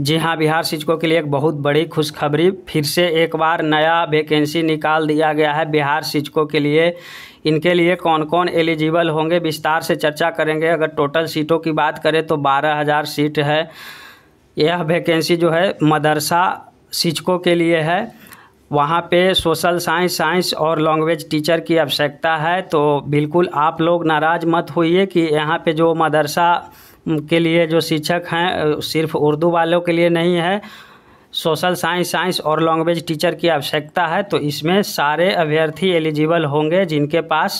जी हाँ बिहार शिक्षकों के लिए एक बहुत बड़ी खुशखबरी फिर से एक बार नया वैकेंसी निकाल दिया गया है बिहार शिक्षकों के लिए इनके लिए कौन कौन एलिजिबल होंगे विस्तार से चर्चा करेंगे अगर टोटल सीटों की बात करें तो बारह हज़ार सीट है यह वैकेंसी जो है मदरसा शिक्षकों के लिए है वहाँ पे सोशल साइंस साइंस और लैंग्वेज टीचर की आवश्यकता है तो बिल्कुल आप लोग नाराज़ मत होइए कि यहाँ पे जो मदरसा के लिए जो शिक्षक हैं सिर्फ उर्दू वालों के लिए नहीं है सोशल साइंस साइंस और लैंग्वेज टीचर की आवश्यकता है तो इसमें सारे अभ्यर्थी एलिजिबल होंगे जिनके पास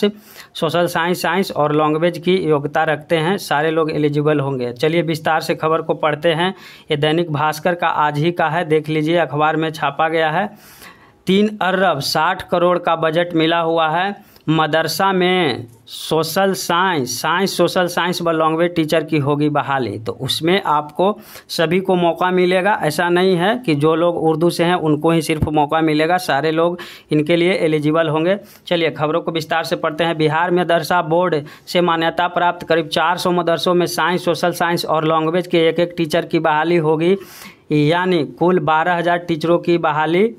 सोशल साइंस साइंस और लैंग्वेज की योग्यता रखते हैं सारे लोग एलिजिबल होंगे चलिए विस्तार से खबर को पढ़ते हैं ये दैनिक भास्कर का आज ही का है देख लीजिए अखबार में छापा गया है तीन अरब साठ करोड़ का बजट मिला हुआ है मदरसा में social science science social science व लैंग्वेज टीचर की होगी बहाली तो उसमें आपको सभी को मौका मिलेगा ऐसा नहीं है कि जो लोग उर्दू से हैं उनको ही सिर्फ मौका मिलेगा सारे लोग इनके लिए एलिजिबल होंगे चलिए खबरों को विस्तार से पढ़ते हैं बिहार मदरसा बोर्ड से मान्यता प्राप्त करीब चार मदरसों में साइंस सोशल साइंस और लैंग्वेज के एक एक टीचर की बहाली होगी यानी कुल हज़ार टीचरों की बहाली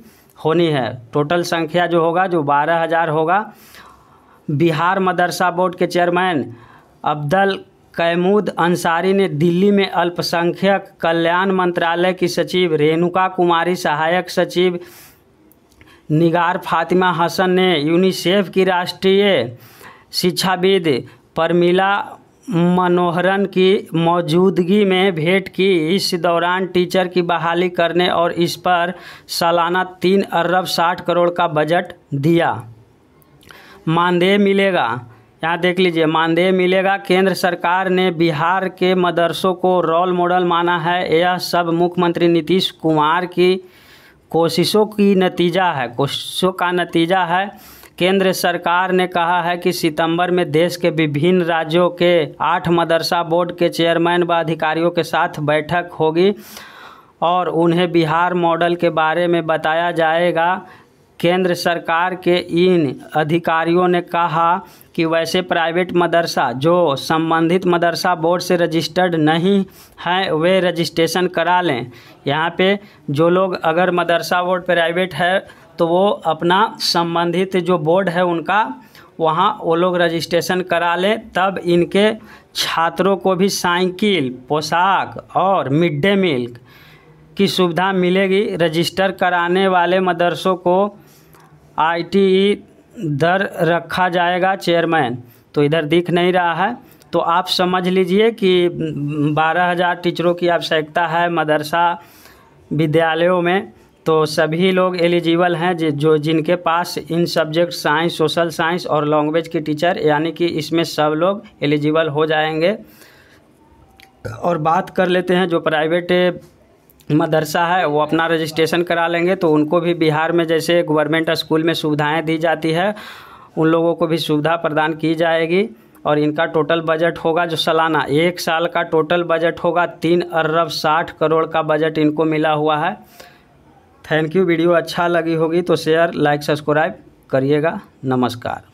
होनी है टोटल संख्या जो होगा जो हज़ार होगा बिहार मदरसा बोर्ड के चेयरमैन अब्दल कैमूद अंसारी ने दिल्ली में अल्पसंख्यक कल्याण मंत्रालय की सचिव रेणुका कुमारी सहायक सचिव निगार फातिमा हसन ने यूनिसेफ की राष्ट्रीय शिक्षाविद परमिला मनोहरन की मौजूदगी में भेंट की इस दौरान टीचर की बहाली करने और इस पर सालाना तीन अरब साठ करोड़ का बजट दिया मानदेय मिलेगा यहाँ देख लीजिए मानदेय मिलेगा केंद्र सरकार ने बिहार के मदरसों को रोल मॉडल माना है यह सब मुख्यमंत्री नीतीश कुमार की कोशिशों की नतीजा है कोशिशों का नतीजा है केंद्र सरकार ने कहा है कि सितंबर में देश के विभिन्न राज्यों के आठ मदरसा बोर्ड के चेयरमैन व अधिकारियों के साथ बैठक होगी और उन्हें बिहार मॉडल के बारे में बताया जाएगा केंद्र सरकार के इन अधिकारियों ने कहा कि वैसे प्राइवेट मदरसा जो संबंधित मदरसा बोर्ड से रजिस्टर्ड नहीं हैं वे रजिस्ट्रेशन करा लें यहाँ पे जो लोग अगर मदरसा बोर्ड प्राइवेट है तो वो अपना संबंधित जो बोर्ड है उनका वहाँ वो लोग रजिस्ट्रेशन करा लें तब इनके छात्रों को भी साइकिल पोशाक और मिड डे मील की सुविधा मिलेगी रजिस्टर कराने वाले मदरसों को आई दर रखा जाएगा चेयरमैन तो इधर दिख नहीं रहा है तो आप समझ लीजिए कि बारह हज़ार टीचरों की आवश्यकता है मदरसा विद्यालयों में तो सभी लोग एलिजिबल हैं जो जिनके पास इन सब्जेक्ट साइंस सोशल साइंस और लैंग्वेज की टीचर यानी कि इसमें सब लोग एलिजिबल हो जाएंगे और बात कर लेते हैं जो प्राइवेट मदरसा है वो अपना रजिस्ट्रेशन करा लेंगे तो उनको भी बिहार में जैसे गवर्नमेंट स्कूल में सुविधाएं दी जाती है उन लोगों को भी सुविधा प्रदान की जाएगी और इनका टोटल बजट होगा जो सालाना एक साल का टोटल बजट होगा तीन अरब साठ करोड़ का बजट इनको मिला हुआ है थैंक यू वीडियो अच्छा लगी होगी तो शेयर लाइक सब्सक्राइब करिएगा नमस्कार